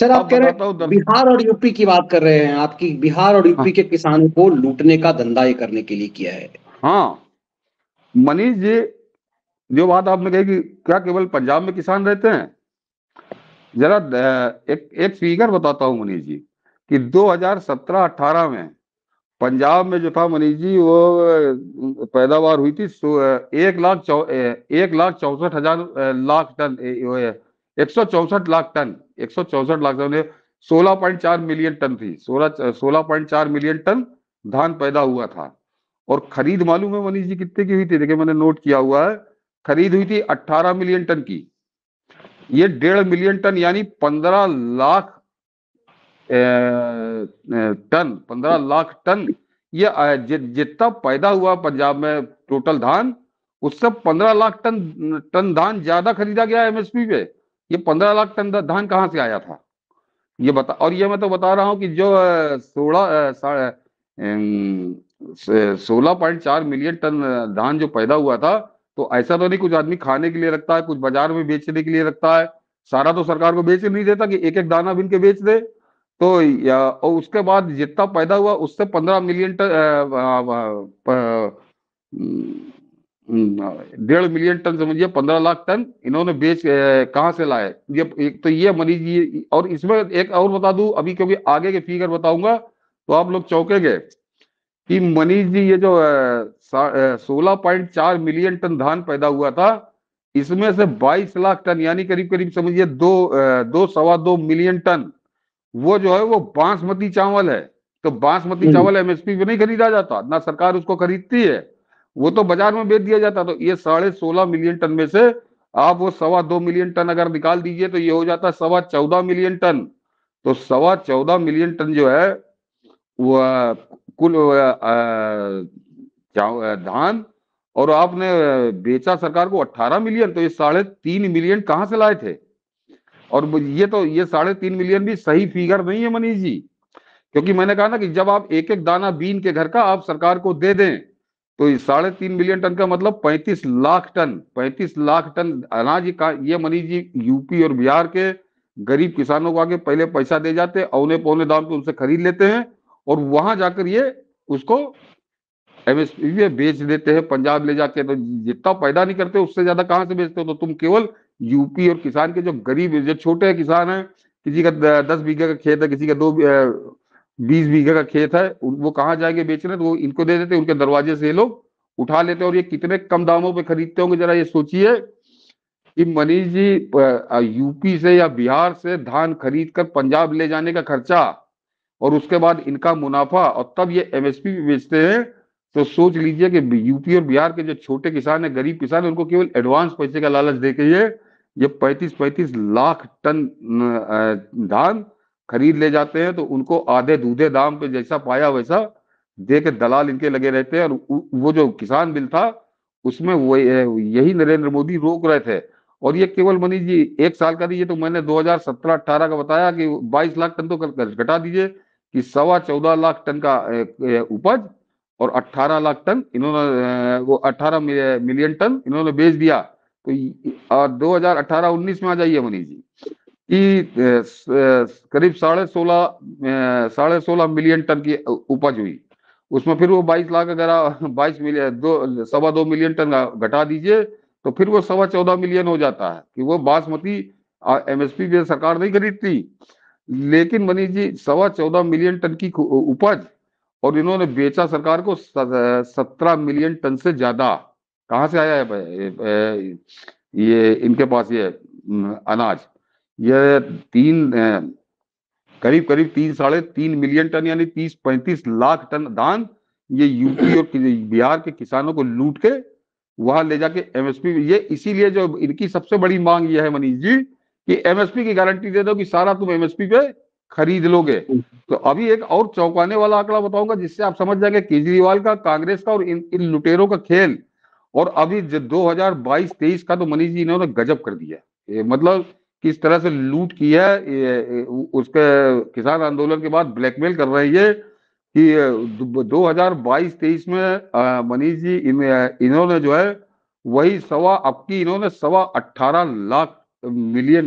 Sir आप कह रहे हैं बिहार और यूपी की बात कर रहे हैं आपकी बिहार और यूपी हाँ। के किसानों को लूटने का धंधा ये करने के लिए किया है हाँ मनीष जी जो बात आपने कही कि क्या केवल पंजाब में किसान रहते हैं जरा एक एक फिगर बताता हूँ मनीष जी कि 2017-18 में पंजाब में जो था मनीष जी वो पैदावार हुई थी एक लाख चौ एक लाख चौसठ हजार लाख टन एक लाख टन एक लाख टन सोलह पॉइंट चार मिलियन टन थी सोलह सोलह पॉइंट चार मिलियन टन धान पैदा हुआ था और खरीद मालूम है मनीष जी कितने की हुई थी देखिए मैंने नोट किया हुआ है खरीद हुई थी 18 मिलियन टन की ये डेढ़ मिलियन टन यानी 15 लाख टन 15 लाख टन ये जितना पैदा हुआ पंजाब में टोटल धान उससे 15 लाख टन टन धान ज्यादा खरीदा गया एमएसपी पे ये पंद्रह लाख टन धान कहाँ से आया था ये बता और ये मैं तो बता रहा हूँ कि जो सोलह सोलह पॉइंट चार मिलियन टन धान जो पैदा हुआ था तो ऐसा तो नहीं कुछ आदमी खाने के लिए रखता है कुछ बाजार में बेचने के लिए रखता है सारा तो सरकार को बेच नहीं देता कि एक एक दाना बिन के बेच दे तो और उसके बाद जितना पैदा हुआ उससे पंद्रह मिलियन टन हम्म, डेढ़ मिलियन टन समझिए पंद्रह लाख टन इन्होंने बेच कहाँ से लाए ये एक तो ये मनीष जी और इसमें एक और बता दू अभी क्योंकि आगे के फिगर बताऊंगा तो आप लोग चौंकेंगे कि मनीष जी ये जो सोलह पॉइंट चार मिलियन टन धान पैदा हुआ था इसमें से बाईस लाख टन यानी करीब करीब समझिए दो दो सवा दो मिलियन टन वो जो है वो बासमती चावल है तो बासमती हम्म। चावल एमएसपी पे नहीं खरीदा जाता ना सरकार उसको खरीदती है वो तो बाजार में बेच दिया जाता तो ये साढ़े सोलह मिलियन टन में से आप वो सवा दो मिलियन टन अगर निकाल दीजिए तो ये हो जाता सवा चौदह मिलियन टन तो सवा चौदह मिलियन टन जो है वो कुल धान और आपने बेचा सरकार को अट्ठारह मिलियन तो ये साढ़े तीन मिलियन कहाँ से लाए थे और ये तो ये साढ़े तीन मिलियन भी सही फिगर नहीं है मनीष जी क्योंकि मैंने कहा ना कि जब आप एक एक दाना बीन के घर का आप सरकार को दे दें तो साढ़े तीन मिलियन टन का मतलब 35 लाख टन 35 लाख टन अनाज का ये मनीष जी यूपी और बिहार के गरीब किसानों को आगे पहले पैसा दे जाते औने पौने दाम पे उनसे खरीद लेते हैं और वहां जाकर ये उसको एमएसपी में बेच देते हैं पंजाब ले जाके तो जितना पैदा नहीं करते उससे ज्यादा कहाँ से बेचते हो तो तुम केवल यूपी और किसान के जो गरीब जो छोटे किसान है किसी का दस बीघे का खेत है किसी का दो बीस बीघे का खेत है वो कहाँ जाएंगे बेचने तो वो इनको दे देते उनके दरवाजे से ये लोग उठा लेते और ये कितने कम दामों पे खरीदते होंगे जरा ये सोचिए कि मनीष जी यूपी से या बिहार से धान खरीद कर पंजाब ले जाने का खर्चा और उसके बाद इनका मुनाफा और तब ये एमएसपी भी बेचते हैं तो सोच लीजिए कि यूपी और बिहार के जो छोटे किसान है गरीब किसान है उनको केवल एडवांस पैसे का लालच दे के ये ये पैंतीस पैंतीस लाख टन धान खरीद ले जाते हैं तो उनको आधे दूधे दाम पे जैसा पाया वैसा दे के दलाल इनके लगे रहते हैं और वो जो किसान बिल था उसमें वो यही नरेंद्र मोदी रोक रहे थे और ये केवल मनीष जी एक साल का दीजिए ये तो मैंने 2017-18 का बताया कि 22 लाख टन तो घटा दीजिए कि सवा चौदह लाख टन का उपज और 18 लाख टन इन्होंने वो 18 मिलियन टन इन्होंने बेच दिया तो दो हजार अठारह में आ जाइए मनीष जी कि करीब साढ़े सोलह साढ़े सोलह मिलियन टन की उपज हुई उसमें फिर वो बाईस लाख अगर बाईस मिलियन दो सवा दो मिलियन टन घटा दीजिए तो फिर वो सवा चौदह मिलियन हो जाता है कि वो बासमती एमएसपी पे सरकार नहीं खरीदती लेकिन मनीष जी सवा चौदह मिलियन टन की उपज और इन्होंने बेचा सरकार को सत्रह मिलियन टन से ज्यादा कहाँ से आया है ये इनके पास ये अनाज यह तीन करीब करीब तीन साढ़े तीन मिलियन टन यानी तीस पैंतीस लाख टन धान ये यूपी और बिहार के किसानों को लूट के वहां ले जाके एमएसपी ये इसीलिए जो इनकी सबसे बड़ी मांग यह है मनीष जी कि एमएसपी की गारंटी दे दो कि सारा तुम एमएसपी पे खरीद लोगे तो अभी एक और चौंकाने वाला आंकड़ा बताऊंगा जिससे आप समझ जाएंगे केजरीवाल का कांग्रेस का और इन इन लुटेरों का खेल और अभी जो 2022-23 का तो मनीष जी इन्होंने गजब कर दिया मतलब किस तरह से लूट किया उसके किसान आंदोलन के बाद ब्लैकमेल कर रही है कि 2022-23 में मनीष जी इन, इन्होंने जो है वही सवा अब की इन्होंने सवा अठारह लाख मिलियन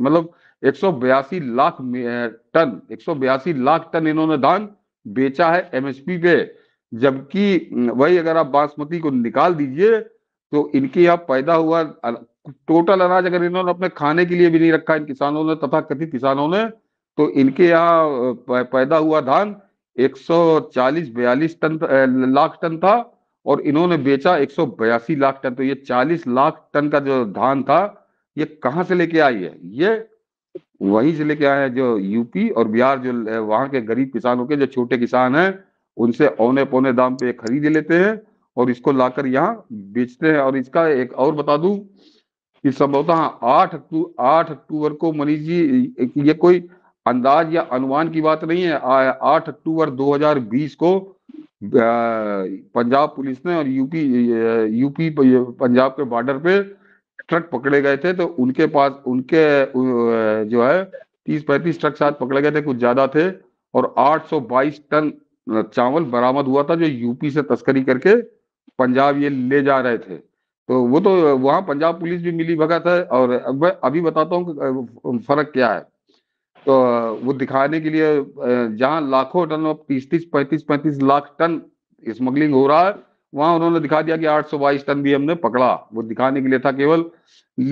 मतलब एक लाख टन एक लाख टन इन्होंने धान बेचा है एमएसपी पे जबकि वही अगर आप बासमती को निकाल दीजिए तो इनके यहाँ पैदा हुआ टोटल अनाज अगर इन्होंने अपने खाने के लिए भी नहीं रखा इन किसानों ने तथा कथित किसानों ने तो इनके यहाँ पैदा हुआ धान 140 सौ टन लाख टन था और इन्होंने बेचा एक लाख टन तो ये 40 लाख टन का जो धान था ये कहाँ से लेके आई है ये वहीं से लेके आए हैं जो यूपी और बिहार जो वहां के गरीब किसानों के जो छोटे किसान हैं उनसे औने पौने दाम पे खरीद लेते हैं और इसको लाकर यहाँ बेचते हैं और इसका एक और बता दू कि संभवतः आठ अक्टूबर आठ अक्टूबर को मनीष जी ये कोई अंदाज या अनुमान की बात नहीं है आठ अक्टूबर 2020 को पंजाब पुलिस ने और यूपी यूपी पंजाब के बॉर्डर पे ट्रक पकड़े गए थे तो उनके पास उनके जो है तीस पैंतीस ट्रक साथ पकड़े गए थे कुछ ज्यादा थे और 822 टन चावल बरामद हुआ था जो यूपी से तस्करी करके पंजाब ये ले जा रहे थे तो वो तो वहां पंजाब पुलिस भी मिली भगत है और अभी बताता हूँ फर्क क्या है तो वो दिखाने के लिए जहाँ लाखों टन और तीस तीस पैंतीस पैंतीस लाख टन स्मगलिंग हो रहा है वहां उन्होंने दिखा दिया कि 822 टन भी हमने पकड़ा वो दिखाने के लिए था केवल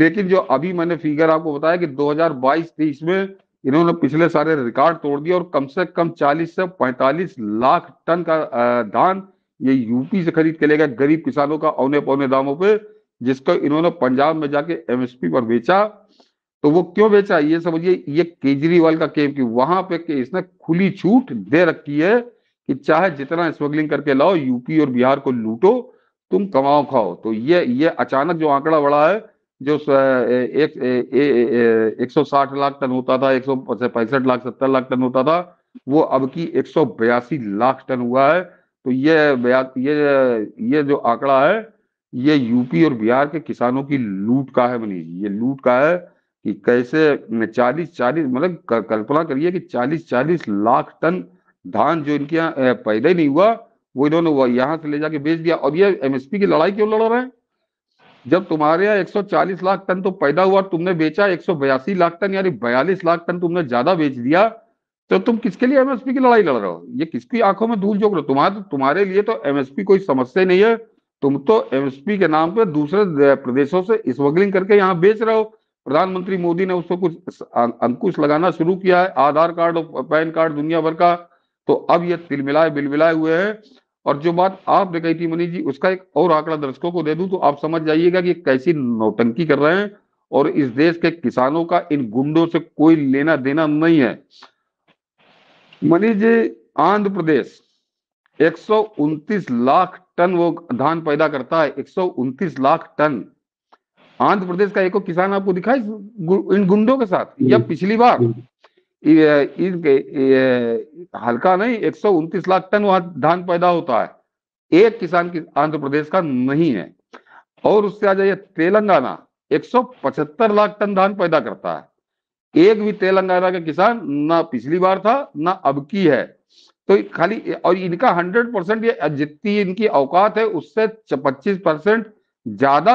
लेकिन जो अभी मैंने फिगर आपको बताया कि 2022-23 में इन्होंने पिछले सारे रिकॉर्ड तोड़ दिया और कम से कम 40 से 45 लाख टन का धान ये यूपी से खरीद के लेगा गरीब किसानों का औने पौने दामों पे जिसको इन्होंने पंजाब में जाके एमएसपी पर बेचा तो वो क्यों बेचा ये समझिए ये केजरीवाल का केम की वहां पे के इसने खुली छूट दे रखी है कि चाहे जितना स्मगलिंग करके लाओ यूपी और बिहार को लूटो तुम कमाओ खाओ तो ये ये अचानक जो आंकड़ा बढ़ा है जो एक एक सौ साठ लाख टन होता था एक सौ पैंसठ लाख सत्तर लाख टन होता था वो अब की एक सौ बयासी लाख टन हुआ है तो ये ये ये जो आंकड़ा है ये यूपी और बिहार के किसानों की लूट का है मनीष ये लूट का है कि कैसे चालीस चालीस मतलब कल्पना करिए कि चालीस चालीस लाख टन धान जो इनके यहाँ पैदा ही नहीं हुआ वो इन्होंने यहाँ से ले जाके बेच दिया और ये एमएसपी की लड़ाई क्यों लड़ रहे हैं जब तुम्हारे यहाँ एक लाख टन तो पैदा हुआ तुमने बेचा एक लाख टन यानी बयालीस लाख टन तुमने ज्यादा बेच दिया तो तुम किसके लिए एमएसपी की लड़ाई लड़ रहे हो ये किसकी आंखों में धूल झोंक रहे हो तुम्हारे तुम्हारे लिए तो एमएसपी कोई समस्या नहीं है तुम तो एमएसपी के नाम पे दूसरे प्रदेशों से स्मगलिंग करके यहाँ बेच रहे हो प्रधानमंत्री मोदी ने उसको कुछ अं, अंकुश लगाना शुरू किया है आधार कार्ड और पैन कार्ड दुनिया भर का तो अब ये तिलमिलाए बिलमिलाए हुए हैं और जो बात आपने कही थी मनीष जी उसका एक और आंकड़ा दर्शकों को दे दूं तो आप समझ जाइएगा कि कैसी नौटंकी कर रहे हैं और इस देश के किसानों का इन गुंडों से कोई लेना देना नहीं है मनीष जी आंध्र प्रदेश एक लाख टन वो धान पैदा करता है एक लाख टन आंध्र प्रदेश का एक किसान आपको दिखाई इन गुंडों के साथ या पिछली बार हल्का नहीं एक लाख टन वहां धान पैदा होता है एक किसान की आंध्र प्रदेश का नहीं है और उससे आ जाइए तेलंगाना एक लाख टन धान पैदा करता है एक भी तेलंगाना का किसान ना पिछली बार था ना अब की है तो खाली और इनका हंड्रेड परसेंट ये जितनी इनकी औकात है उससे पच्चीस परसेंट ज्यादा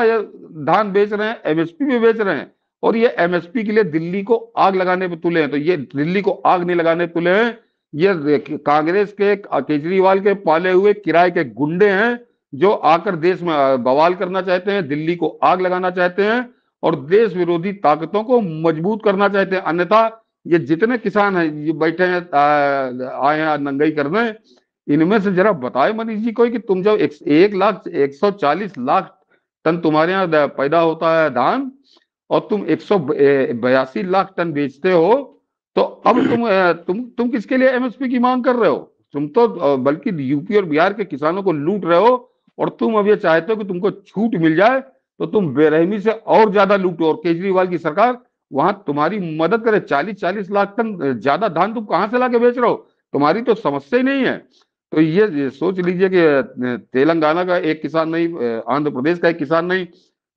धान बेच रहे हैं एमएसपी में बेच रहे हैं और ये एमएसपी के लिए दिल्ली को आग लगाने पर तुले हैं तो ये दिल्ली को आग नहीं लगाने तुले हैं ये कांग्रेस के केजरीवाल के पाले हुए किराए के गुंडे हैं जो आकर देश में बवाल करना चाहते हैं दिल्ली को आग लगाना चाहते हैं और देश विरोधी ताकतों को मजबूत करना चाहते हैं अन्यथा ये जितने किसान हैं ये बैठे हैं आए हैं नंगाई करने इनमें से जरा बताए मनीष जी को कि तुम जब एक, एक लाख एक सौ चालीस लाख टन तुम्हारे यहाँ पैदा होता है धान और तुम एक सौ बयासी लाख टन बेचते हो तो अब तुम तुम तुम किसके लिए एमएसपी की मांग कर रहे हो तुम तो बल्कि यूपी और बिहार के किसानों को लूट रहे हो और तुम अब ये चाहते हो कि तुमको छूट मिल जाए तो तुम बेरहमी से और ज्यादा लूटो और केजरीवाल की सरकार वहां तुम्हारी मदद करे चालीस चालीस लाख टन ज्यादा धान तुम कहां से लाके बेच रहे हो तुम्हारी तो समस्या ही नहीं है तो ये, ये सोच लीजिए कि तेलंगाना का एक किसान नहीं आंध्र प्रदेश का एक किसान नहीं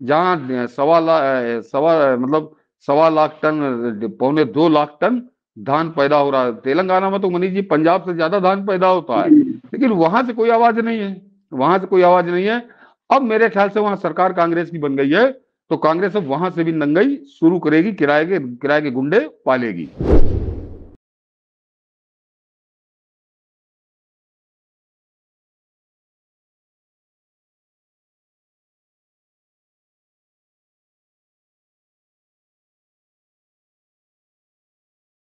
जहां सवा लाख सवा मतलब सवा लाख टन पौने दो लाख टन धान पैदा हो रहा है तेलंगाना में तो मनीष जी पंजाब से ज्यादा धान पैदा होता है लेकिन वहां से कोई आवाज नहीं है वहां से कोई आवाज नहीं है अब मेरे ख्याल से वहां सरकार कांग्रेस की बन गई है तो कांग्रेस अब वहां से भी नंगई शुरू करेगी किराए के किराए के गुंडे पालेगी